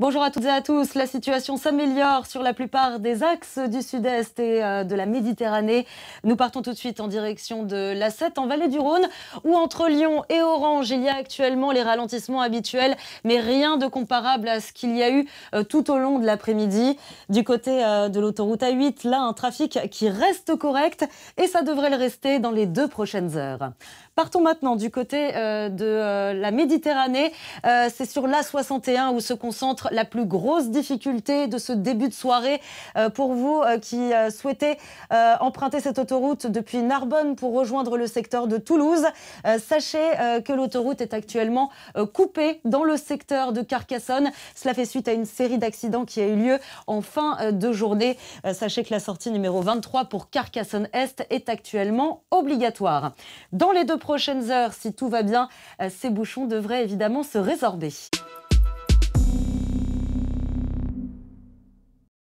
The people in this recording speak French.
Bonjour à toutes et à tous. La situation s'améliore sur la plupart des axes du sud-est et euh, de la Méditerranée. Nous partons tout de suite en direction de la 7 en vallée du Rhône où entre Lyon et Orange, il y a actuellement les ralentissements habituels mais rien de comparable à ce qu'il y a eu euh, tout au long de l'après-midi. Du côté euh, de l'autoroute A8, là un trafic qui reste correct et ça devrait le rester dans les deux prochaines heures. Partons maintenant du côté de la Méditerranée. C'est sur l'A61 où se concentre la plus grosse difficulté de ce début de soirée euh, pour vous euh, qui euh, souhaitez emprunter cette autoroute depuis Narbonne pour rejoindre le secteur de Toulouse Sachez que l'autoroute est actuellement coupée dans le secteur de Carcassonne. Cela fait suite à une série d'accidents qui a eu lieu en fin de journée. Sachez que la sortie numéro 23 pour Carcassonne-Est est actuellement obligatoire. Dans les deux prochaines heures, si tout va bien, ces bouchons devraient évidemment se résorber.